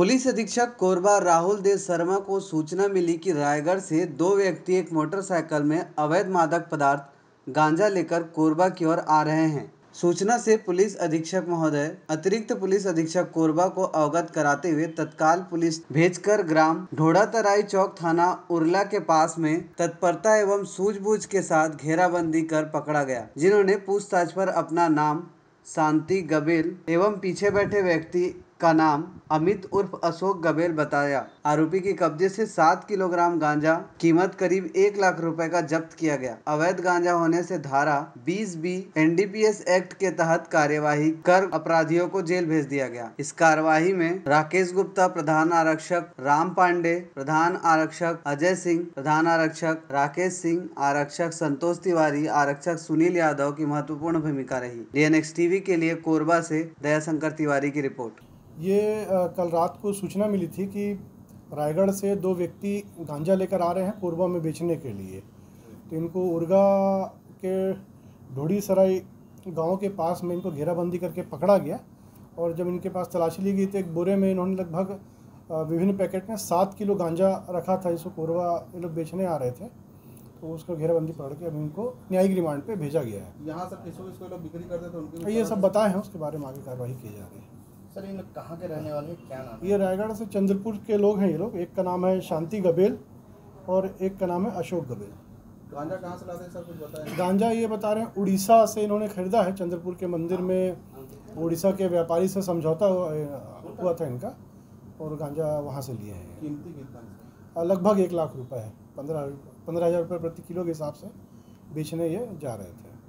police अधीक्षक कोरबा राहुल देव शर्मा को सूचना मिली कि रायगढ़ से दो व्यक्ति एक मोटरसाइकिल में अवैध मादक पदार्थ गांजा लेकर कोरबा की ओर आ रहे हैं सूचना से पुलिस अधीक्षक महोदय अतिरिक्त पुलिस अधीक्षक कोरबा को अवगत कराते हुए तत्काल पुलिस भेजकर ग्राम ढोड़ातराई चौक थाना उरला के पास में तत्परता एवं सूझबूझ के साथ घेराबंदी कर पकड़ा गया जिन्होंने पूछताछ पर अपना नाम शांति गबेल एवं पीछे बैठे व्यक्ति का नाम अमित उर्फ अशोक गबेल बताया आरोपी के कब्जे से सात किलोग्राम गांजा कीमत करीब एक लाख रुपए का जब्त किया गया अवैध गांजा होने से धारा 20 बी एनडीपीएस एक्ट के तहत कार्यवाही कर अपराधियों को जेल भेज दिया गया इस कार्यवाही में राकेश गुप्ता प्रधान आरक्षक राम पांडे प्रधान आरक्षक अजय सिंह प्रधान आरक्षक राकेश सिंह आरक्षक संतोष तिवारी आरक्षक सुनील यादव की महत्वपूर्ण भूमिका रही डीएनएक्स टीवी के लिए कोरबा से दयाशंकर तिवारी की रिपोर्ट ये कल रात को सूचना मिली थी कि रायगढ़ से दो व्यक्ति गांजा लेकर आ रहे हैं कोरबा में बेचने के लिए तो इनको उर्गा के ढोड़ी सराय गाँव के पास में इनको घेराबंदी करके पकड़ा गया और जब इनके पास तलाशी ली गई तो एक बोरे में इन्होंने लगभग विभिन्न पैकेट में सात किलो गांजा रखा था इसको कोरबा ये लोग बेचने आ रहे थे तो उसको घेराबंदी पकड़ के अब इनको न्यायिक रिमांड पे भेजा गया है यहाँ सब इसको लोग बिक्री करते थे तो उनके ये सब बताए हैं उसके बारे में आगे कार्रवाई की जा रही है सर ये लोग कहाँ के रहने वाले क्या नाम ये रायगढ़ से चंद्रपुर के लोग हैं ये लोग एक का नाम है शांति गबेल और एक का नाम है अशोक गबेल गांजा कहाँ से लाते हैं सर कुछ बताएं गांजा ये बता रहे हैं उड़ीसा से इन्होंने खरीदा है चंद्रपुर के मंदिर में उड़ीसा के व्यापारी से समझौता हुआ था इनका और गांजा वहाँ से लिए हैं लगभग एक लाख रुपए है पंद्रह पंद्रह हज़ार रुपये प्रति किलो के हिसाब से बेचने ये जा रहे थे